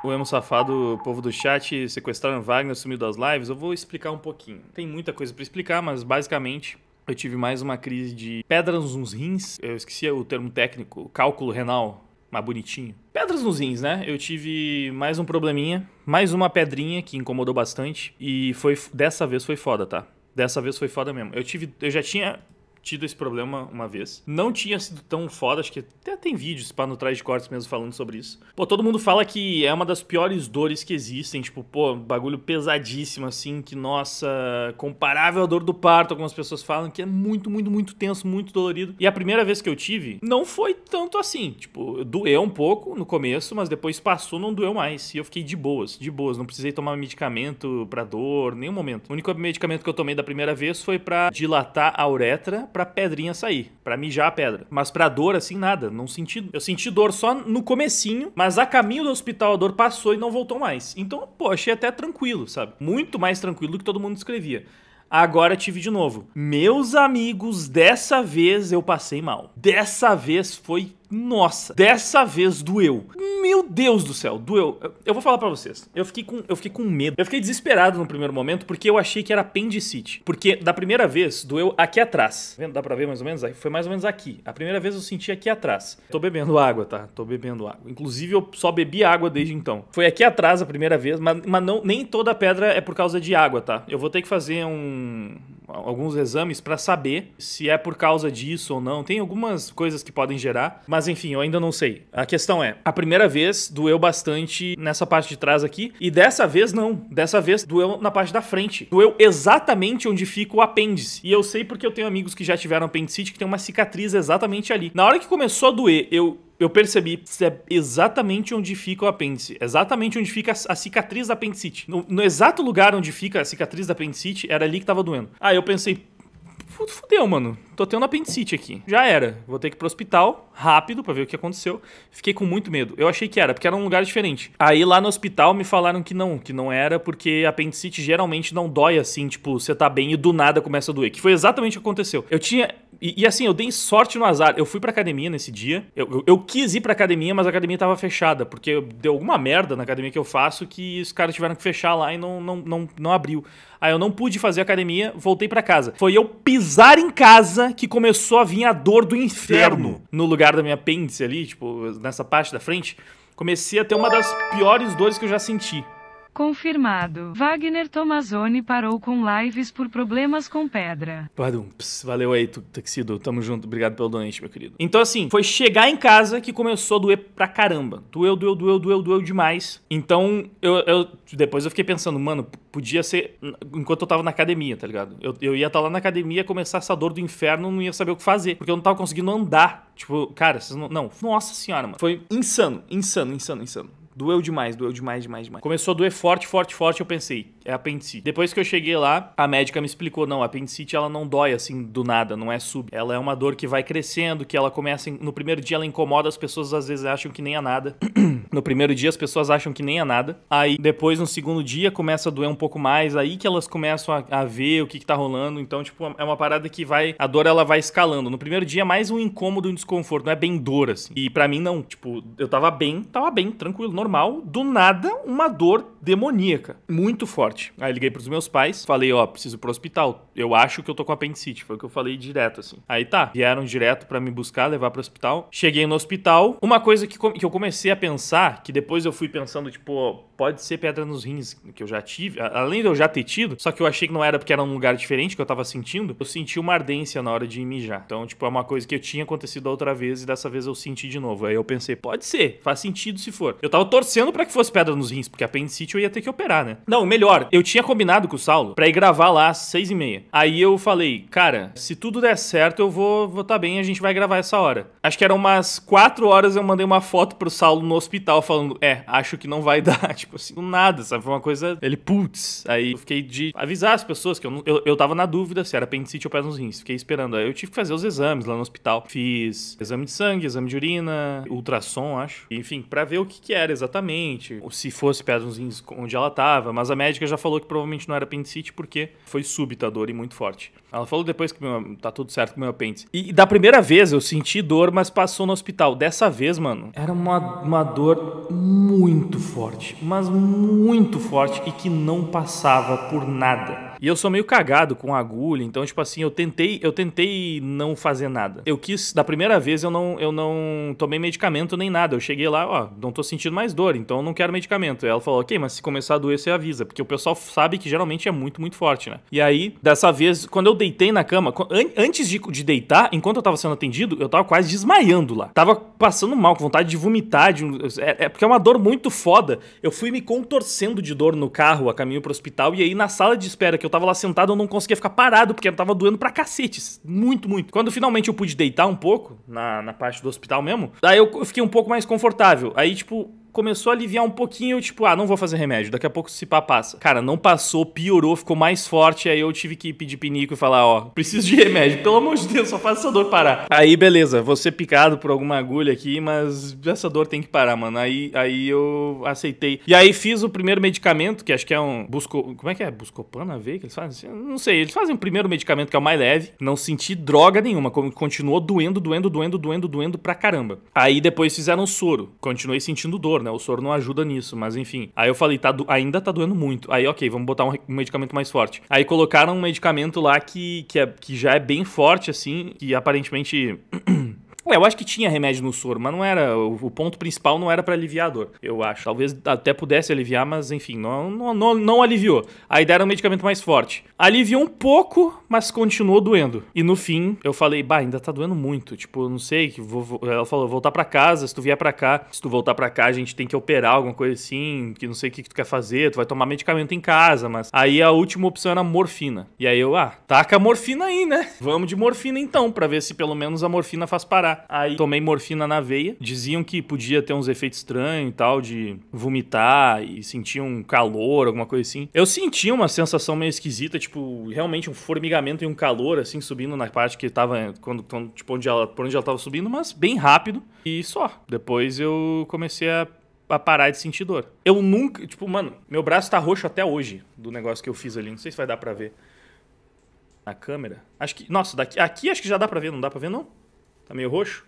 O Emo Safado, o povo do chat, sequestraram Wagner, sumiu das lives. Eu vou explicar um pouquinho. Tem muita coisa para explicar, mas basicamente eu tive mais uma crise de pedras nos rins. Eu esqueci o termo técnico, cálculo renal, mas bonitinho. Pedras nos rins, né? Eu tive mais um probleminha, mais uma pedrinha que incomodou bastante e foi dessa vez foi foda, tá? Dessa vez foi foda mesmo. Eu tive, eu já tinha tido esse problema uma vez. Não tinha sido tão foda, acho que até tem vídeos para no trás de cortes mesmo falando sobre isso. Pô, todo mundo fala que é uma das piores dores que existem, tipo, pô, bagulho pesadíssimo assim, que nossa, comparável à dor do parto, algumas pessoas falam que é muito, muito, muito tenso, muito dolorido. E a primeira vez que eu tive, não foi tanto assim, tipo, doeu um pouco no começo, mas depois passou, não doeu mais. E eu fiquei de boas, de boas, não precisei tomar medicamento para dor, nenhum momento. O único medicamento que eu tomei da primeira vez foi para dilatar a uretra pra pedrinha sair, pra mijar a pedra. Mas pra dor, assim, nada, não senti. Eu senti dor só no comecinho, mas a caminho do hospital a dor passou e não voltou mais. Então, pô, achei até tranquilo, sabe? Muito mais tranquilo do que todo mundo escrevia. Agora tive de novo. Meus amigos, dessa vez eu passei mal. Dessa vez foi nossa, dessa vez doeu. Meu Deus do céu, doeu. Eu, vou falar para vocês. Eu fiquei, com, eu fiquei com medo. Eu fiquei desesperado no primeiro momento porque eu achei que era apendicite. Porque da primeira vez doeu aqui atrás. Tá vendo? Dá pra ver mais ou menos? Foi mais ou menos aqui. A primeira vez eu senti aqui atrás. Tô bebendo água, tá? Tô bebendo água. Inclusive eu só bebi água desde então. Foi aqui atrás a primeira vez, mas, mas não, nem toda pedra é por causa de água, tá? Eu vou ter que fazer um, alguns exames para saber se é por causa disso ou não. Tem algumas coisas que podem gerar, mas enfim, eu ainda não sei. A questão é, a primeira vez doeu bastante nessa parte de trás aqui e dessa vez não. Dessa vez doeu na parte da frente. Doeu exatamente onde fica o apêndice. E eu sei porque eu tenho amigos que já tiveram apendicite que tem uma cicatriz exatamente ali. Na hora que começou a doer, eu eu percebi é exatamente onde fica o apêndice, exatamente onde fica a cicatriz da apendicite. No, no exato lugar onde fica a cicatriz da apendicite, era ali que tava doendo. Aí eu pensei, fudeu, mano. Tô tendo apendicite aqui. Já era. Vou ter que ir pro hospital, rápido, pra ver o que aconteceu. Fiquei com muito medo. Eu achei que era, porque era um lugar diferente. Aí lá no hospital me falaram que não, que não era, porque apendicite geralmente não dói assim, tipo, você tá bem e do nada começa a doer. Que foi exatamente o que aconteceu. Eu tinha e, e, assim, eu dei sorte no azar. Eu fui pra academia nesse dia. Eu, eu, eu, quis ir pra academia, mas a academia tava fechada. Porque deu alguma merda na academia que eu faço que os caras tiveram que fechar lá e não, não, não, não abriu. Aí eu não pude fazer academia, voltei para casa. Foi eu pisar em casa que começou a vir a dor do inferno no lugar da minha apêndice ali, tipo, nessa parte da frente. Comecei a ter uma das piores dores que eu já senti. Confirmado. Wagner Tomazoni parou com lives por problemas com pedra. Pardon, Pss, valeu aí, tecido. Tamo junto. Obrigado pelo donate, meu querido. Então, assim, foi chegar em casa que começou a doer pra caramba. Doeu, doeu, doeu, doeu, doeu demais. Então, eu, eu depois eu fiquei pensando, mano, podia ser enquanto eu tava na academia, tá ligado? Eu, eu ia estar tá lá na academia, começar essa dor do inferno, não ia saber o que fazer, porque eu não tava conseguindo andar. Tipo, cara, vocês não. Não, nossa senhora, mano. Foi insano, insano, insano, insano. Doeu demais, doeu demais, demais, demais. Começou a doer forte, forte, forte, eu pensei, é apendicite. Depois que eu cheguei lá, a médica me explicou, não, a apendicite ela não dói assim do nada, não é sub. Ela é uma dor que vai crescendo, que ela começa, no primeiro dia ela incomoda, as pessoas às vezes acham que nem é nada. no primeiro dia as pessoas acham que nem é nada. Aí depois no segundo dia começa a doer um pouco mais, aí que elas começam a, a ver o que, que tá rolando. Então, tipo, é uma parada que vai, a dor ela vai escalando. No primeiro dia é mais um incômodo, um desconforto, não é bem dor assim. E para mim não, tipo, eu tava bem, tava bem, tranquilo, normal normal, do nada, uma dor demoníaca, muito forte. Aí liguei pros meus pais, falei, ó, oh, preciso pro hospital. Eu acho que eu tô com apendicite, foi o que eu falei direto assim. Aí tá, vieram direto para me buscar, levar pro hospital. Cheguei no hospital, uma coisa que, que eu comecei a pensar, que depois eu fui pensando, tipo, pode ser pedra nos rins, que eu já tive, além de eu já ter tido, só que eu achei que não era porque era um lugar diferente que eu tava sentindo, eu senti uma ardência na hora de mijar. Então, tipo, é uma coisa que eu tinha acontecido outra vez e dessa vez eu senti de novo. Aí eu pensei, pode ser, faz sentido se for. Eu tava torcendo para que fosse pedra nos rins, porque apendicite eu ia ter que operar, né? Não, melhor, eu tinha combinado com o Saulo pra ir gravar lá às seis e meia. Aí eu falei, cara, se tudo der certo, eu vou vou tá bem, a gente vai gravar essa hora. Acho que eram umas quatro horas eu mandei uma foto pro Saulo no hospital falando, é, acho que não vai dar, tipo, tipo assim, do nada, sabe? Foi uma coisa. Ele, putz. Aí eu fiquei de avisar as pessoas que eu, eu, eu tava na dúvida se era apendicite ou pés nos rins. Fiquei esperando. Aí eu tive que fazer os exames lá no hospital. Fiz exame de sangue, exame de urina, ultrassom, acho. Enfim, para ver o que, que era exatamente. Ou se fosse pés nos rins onde ela tava. Mas a médica já falou que provavelmente não era apendicite porque foi súbita a dor e muito forte. Ela falou depois que meu, tá tudo certo com meu apêndice. E da primeira vez eu senti dor, mas passou no hospital. Dessa vez, mano, era uma, uma dor muito forte. Uma mas muito forte e que não passava por nada. E eu sou meio cagado com agulha, então tipo assim, eu tentei, eu tentei não fazer nada. Eu quis, da primeira vez eu não, eu não tomei medicamento nem nada. Eu cheguei lá, ó, não tô sentindo mais dor, então eu não quero medicamento. E ela falou: "OK, mas se começar a doer, você avisa", porque o pessoal sabe que geralmente é muito, muito forte, né? E aí, dessa vez, quando eu deitei na cama, antes de, de deitar, enquanto eu tava sendo atendido, eu tava quase desmaiando lá. Tava passando mal, com vontade de vomitar, de, é, é porque é uma dor muito foda. Eu fui me contorcendo de dor no carro a caminho pro hospital e aí na sala de espera que eu eu tava lá sentado, eu não conseguia ficar parado, porque eu tava doendo pra cacetes. Muito, muito. Quando finalmente eu pude deitar um pouco, na, na parte do hospital mesmo, daí eu fiquei um pouco mais confortável. Aí, tipo, começou a aliviar um pouquinho, tipo, ah, não vou fazer remédio, daqui a pouco se pá passa. Cara, não passou, piorou, ficou mais forte, aí eu tive que pedir pinico e falar, ó, preciso de remédio, pelo amor de Deus, só faz essa dor parar. Aí, beleza, vou ser picado por alguma agulha aqui, mas essa dor tem que parar, mano. Aí, aí eu aceitei. E aí fiz o primeiro medicamento, que acho que é um busco... Como é que é? Buscopana, veio que eles fazem? Assim, não sei, eles fazem o primeiro medicamento, que é o mais leve, não senti droga nenhuma, continuou doendo, doendo, doendo, doendo, doendo pra caramba. Aí depois fizeram soro, continuei sentindo dor, dor, né? O soro não ajuda nisso, mas enfim. Aí eu falei, tá do... ainda tá doendo muito. Aí, ok, vamos botar um, medicamento mais forte. Aí colocaram um medicamento lá que, que, é, que já é bem forte, assim, que aparentemente Ué, eu acho que tinha remédio no soro, mas não era. O ponto principal não era para aliviar a dor, eu acho. Talvez até pudesse aliviar, mas enfim, não, não, não, não aliviou. A ideia era um medicamento mais forte. Aliviou um pouco, mas continuou doendo. E no fim, eu falei, bah, ainda tá doendo muito. Tipo, não sei, que vou, vou, ela falou, voltar para casa, se tu vier para cá, se tu voltar para cá, a gente tem que operar alguma coisa assim, que não sei o que, que tu quer fazer, tu vai tomar medicamento em casa, mas aí a última opção era morfina. E aí eu, ah, taca a morfina aí, né? Vamos de morfina então, para ver se pelo menos a morfina faz parar. Aí tomei morfina na veia. Diziam que podia ter uns efeitos estranhos e tal, de vomitar e sentir um calor, alguma coisa assim. Eu sentia uma sensação meio esquisita, tipo, realmente um formigamento e um calor, assim, subindo na parte que tava, quando, quando tipo, onde ela, por onde ela tava subindo, mas bem rápido e só. Depois eu comecei a parar de sentir dor. Eu nunca, tipo, mano, meu braço tá roxo até hoje do negócio que eu fiz ali. Não sei se vai dar pra ver na câmera. Acho que, nossa, daqui, aqui acho que já dá pra ver, não dá pra ver não? Tá meio roxo?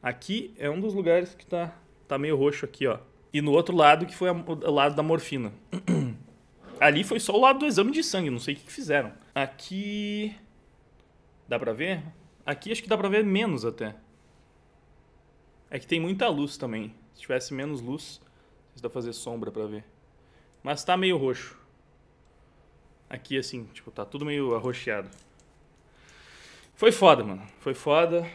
Aqui é um dos lugares que tá, tá meio roxo aqui, ó. E no outro lado, que foi a, o lado da morfina. Ali foi só o lado do exame de sangue, não sei o que, que fizeram. Aqui... Dá pra ver? Aqui acho que dá pra ver menos até. É que tem muita luz também. Se tivesse menos luz, dá pra fazer sombra pra ver. Mas tá meio roxo. Aqui assim, tipo, tá tudo meio arroxeado. Foi foda, mano. Foi foda.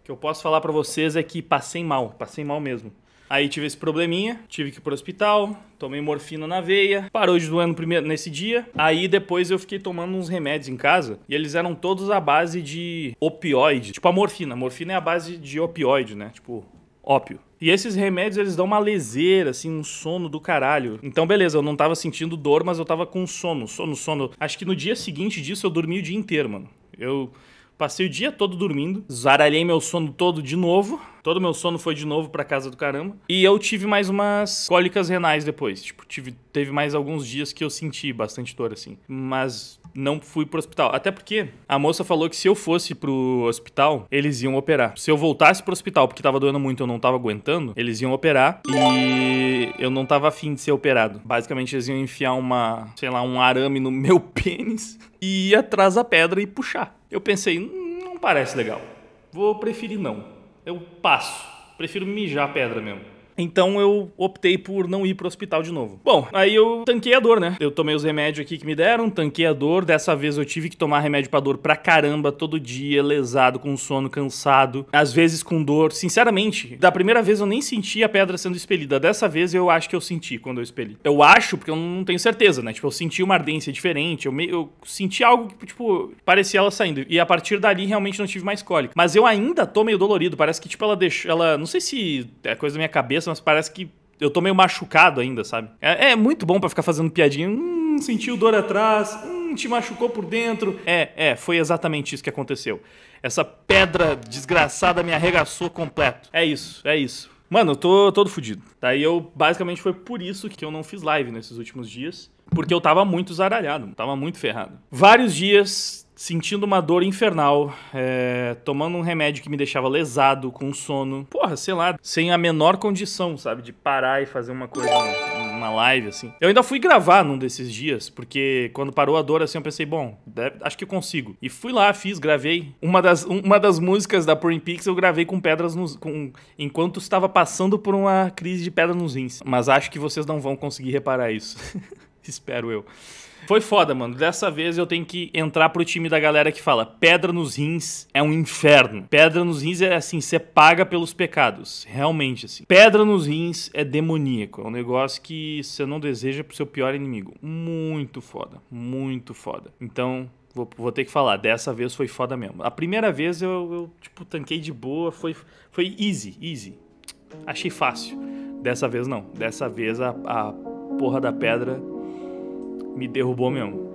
O que eu posso falar para vocês é que passei mal, passei mal mesmo. Aí tive esse probleminha, tive que ir pro hospital, tomei morfina na veia, parou de doer no primeiro, nesse dia. Aí depois eu fiquei tomando uns remédios em casa e eles eram todos à base de opioide. Tipo a morfina. A morfina é a base de opioide, né? Tipo, ópio. E esses remédios, eles dão uma leseira, assim, um sono do caralho. Então, beleza, eu não tava sentindo dor, mas eu tava com sono, sono, sono. Acho que no dia seguinte disso eu dormi o dia inteiro, mano. Eu Passei o dia todo dormindo, zaralhei meu sono todo de novo. Todo meu sono foi de novo pra casa do caramba. E eu tive mais umas cólicas renais depois. Tipo, tive, teve mais alguns dias que eu senti bastante dor, assim. Mas não fui pro hospital. Até porque a moça falou que se eu fosse pro hospital, eles iam operar. Se eu voltasse pro hospital, porque tava doendo muito, eu não tava aguentando, eles iam operar e eu não tava afim de ser operado. Basicamente, eles iam enfiar uma, sei lá, um arame no meu pênis e ir atrás da pedra e puxar. Eu pensei, hum, não parece legal. Vou preferir não. Eu passo. Prefiro mijar a pedra mesmo. Então eu optei por não ir pro hospital de novo. Bom, aí eu tanquei a dor, né? Eu tomei os remédios aqui que me deram, tanquei a dor. Dessa vez eu tive que tomar remédio pra dor pra caramba, todo dia, lesado, com sono, cansado, às vezes com dor. Sinceramente, da primeira vez eu nem senti a pedra sendo expelida. Dessa vez eu acho que eu senti quando eu expeli. Eu acho, porque eu não tenho certeza, né? Tipo, eu senti uma ardência diferente, eu, me... eu senti algo que, tipo, parecia ela saindo. E a partir dali realmente não tive mais cólica. Mas eu ainda tô meio dolorido, parece que, tipo, ela deixou. Ela. Não sei se é coisa da minha cabeça cabeça, mas parece que eu tô meio machucado ainda, sabe? É, é muito bom para ficar fazendo piadinha. Hum, sentiu dor atrás, hum, te machucou por dentro. É, é, foi exatamente isso que aconteceu. Essa pedra desgraçada me arregaçou completo. É isso, é isso. Mano, eu tô todo fudido. Tá? aí eu, basicamente, foi por isso que eu não fiz live nesses últimos dias. Porque eu tava muito zaralhado, tava muito ferrado. Vários dias sentindo uma dor infernal, é, tomando um remédio que me deixava lesado, com sono, porra, sei lá, sem a menor condição, sabe, de parar e fazer uma coisa, uma live, assim. Eu ainda fui gravar num desses dias, porque quando parou a dor, assim, eu pensei, bom, deve, acho que eu consigo. E fui lá, fiz, gravei. Uma das, uma das músicas da Porn Pix eu gravei com pedras nos... Com, enquanto estava passando por uma crise de pedra nos rins. Mas acho que vocês não vão conseguir reparar isso. Espero eu. Foi foda, mano. Dessa vez eu tenho que entrar pro time da galera que fala: pedra nos rins é um inferno. Pedra nos rins é assim, você paga pelos pecados. Realmente, assim. Pedra nos rins é demoníaco. É um negócio que você não deseja pro seu pior inimigo. Muito foda. Muito foda. Então, Vou, vou, ter que falar, dessa vez foi foda mesmo. A primeira vez eu, eu, tipo, tanquei de boa, foi, foi easy, easy. Achei fácil. Dessa vez não. Dessa vez a, a porra da pedra me derrubou mesmo.